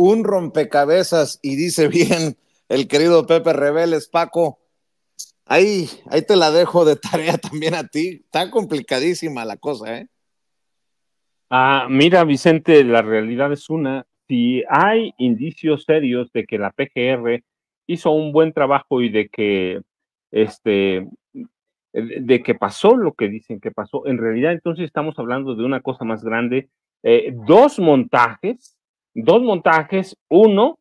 un rompecabezas y dice bien el querido Pepe Rebeles, Paco. Ahí, ahí te la dejo de tarea también a ti. tan complicadísima la cosa, ¿eh? Ah, mira, Vicente, la realidad es una. Si hay indicios serios de que la PGR hizo un buen trabajo y de que este de que pasó lo que dicen que pasó, en realidad entonces estamos hablando de una cosa más grande, eh, dos montajes dos montajes, uno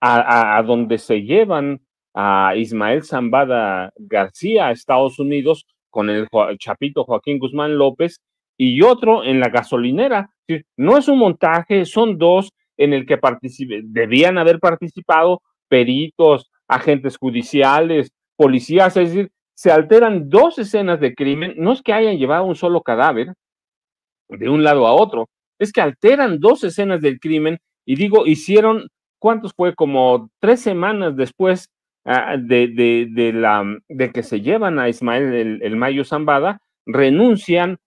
a, donde se llevan a Ismael Zambada García a Estados Unidos con el chapito Joaquín Guzmán López y otro en la gasolinera. No es un montaje, son dos en el que debían haber participado peritos, agentes judiciales, policías, es decir, se alteran dos escenas de crimen, no es que hayan llevado un solo cadáver de un lado a otro, es que alteran dos escenas del crimen y digo, hicieron, ¿cuántos fue? Como tres semanas después ah, de, de, la, mm, de que se llevan a Ismael el, Mayo Zambada, renuncian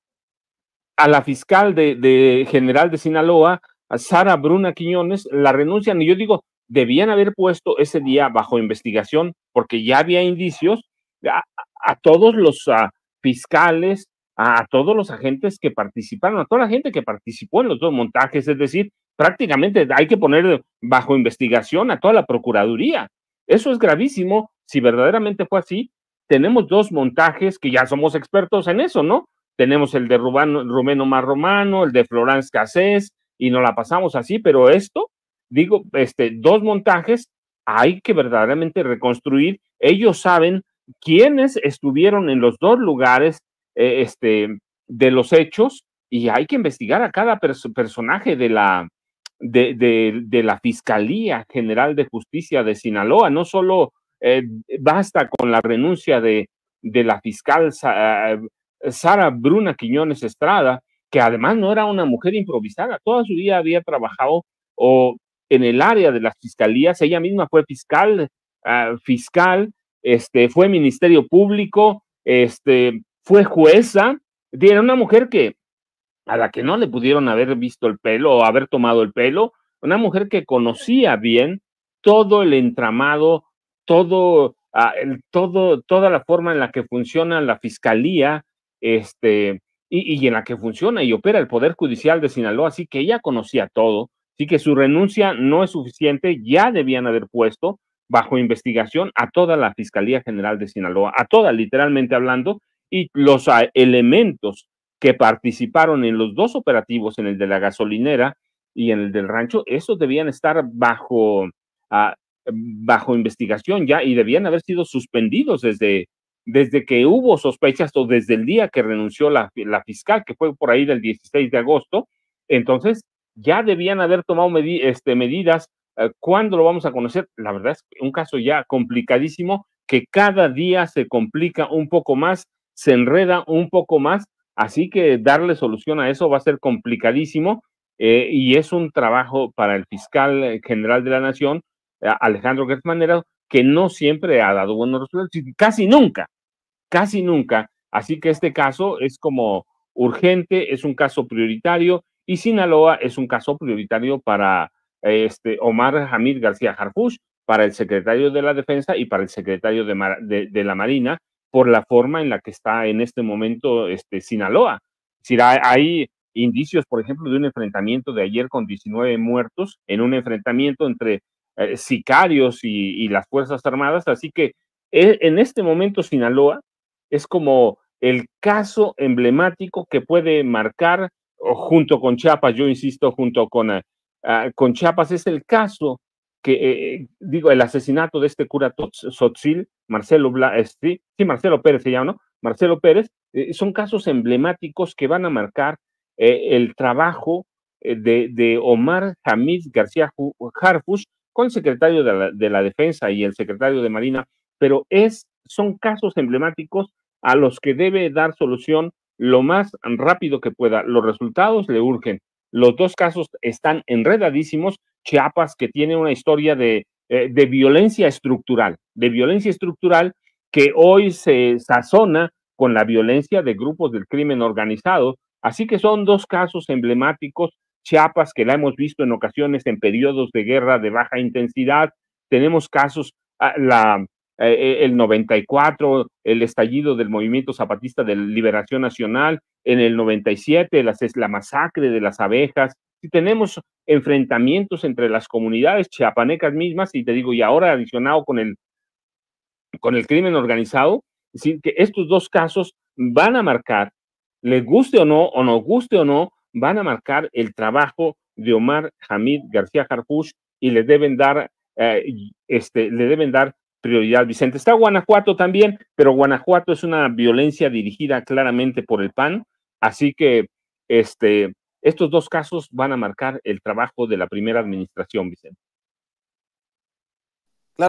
a la fiscal de, general de Sinaloa, a Sara Bruna Quiñones, la renuncian y yo digo, debían haber puesto ese día bajo investigación porque ya había indicios ah, a, todos los ah, fiscales, a, todos los agentes que participaron, a toda la gente que participó en los dos montajes, es decir, prácticamente hay que poner bajo investigación a toda la Procuraduría. Eso es gravísimo. Si verdaderamente fue así, tenemos dos montajes que ya somos expertos en eso, ¿no? Tenemos el de Rubano, Rumeno Mar Romano, el de Florence Cassés, y no la pasamos así, pero esto, digo, este, dos montajes hay que verdaderamente reconstruir. Ellos saben quiénes estuvieron en los dos lugares eh, este, de los hechos y hay que investigar a cada personaje de la, de, de, de la Fiscalía General de Justicia de Sinaloa. No solo eh, basta con la renuncia de, de la fiscal eh, Sara Bruna Quiñones Estrada, que además no era una mujer improvisada, toda su vida había trabajado o en el área de las fiscalías, ella misma fue fiscal, ah, fiscal, este, fue ministerio público, este, fue jueza, era una mujer que a la que no le pudieron haber visto el pelo o haber tomado el pelo, una mujer que conocía bien todo el entramado, todo, ah, todo toda la forma en la que funciona la fiscalía, este, y, y en la que funciona y opera el Poder Judicial de Sinaloa, así que ella conocía todo, así que su renuncia no es suficiente, ya debían haber puesto bajo investigación a toda la Fiscalía General de Sinaloa, a toda, literalmente hablando, y los ah, elementos que participaron en los dos operativos, en el de la gasolinera y en el del rancho, esos debían estar bajo, ah, bajo investigación ya y debían haber sido suspendidos desde, desde que hubo sospechas o desde el día que renunció la, fiscal, que fue por ahí del 16 de agosto. Entonces, ya debían haber tomado este, medidas. Eh, ¿Cuándo lo vamos a conocer? La verdad es un caso ya complicadísimo que cada día se complica un poco más, se enreda un poco más Así que darle solución a eso va a ser complicadísimo eh, y es un trabajo para el fiscal general de la Nación, eh, Alejandro Gertz que no siempre ha dado buenos resultados, casi nunca, casi nunca. Así que este caso es como urgente, es un caso prioritario y Sinaloa es un caso prioritario para este, Omar Hamid García Harfush, para el secretario de la Defensa y para el secretario de la Marina, por la forma en la que está en este momento este, Sinaloa. Es hay, indicios, por ejemplo, de un enfrentamiento de ayer con 19 muertos, en un enfrentamiento entre eh, sicarios y, las Fuerzas Armadas. Así que eh, en este momento Sinaloa es como el caso emblemático que puede marcar, junto con Chiapas, yo insisto, junto con, ah, con Chiapas, es el caso que, eh, digo, el asesinato de este cura Sotzil, Marcelo, eh, sí, Marcelo Pérez se llama, ¿no? Marcelo Pérez, eh, son casos emblemáticos que van a marcar el trabajo de, Omar Hamid García Jarfus, con el secretario de la, Defensa y el secretario de Marina, pero es, son casos emblemáticos a los que debe dar solución lo más rápido que pueda. Los resultados le urgen. Los dos casos están enredadísimos Chiapas, que tiene una historia eh, de, violencia estructural, de violencia estructural que hoy se sazona con la violencia de grupos del crimen organizado. Así que son dos casos emblemáticos. Chiapas, que la hemos visto en ocasiones en periodos de guerra de baja intensidad. Tenemos casos, ah, la, eh, eh, el 94, el estallido del movimiento zapatista de liberación nacional, en el 97, la, la masacre de las abejas, tenemos enfrentamientos entre las comunidades chiapanecas mismas, y te digo, y ahora adicionado con el, con el crimen organizado, es decir, que estos dos casos van a marcar, les guste o no, o nos guste o no, van a marcar el trabajo de Omar Hamid García Jarpús y le deben dar, eh, este, le deben dar prioridad, Vicente. Está Guanajuato también, pero Guanajuato es una violencia dirigida claramente por el PAN, así que este, estos dos casos van a marcar el trabajo de la primera administración, Vicente.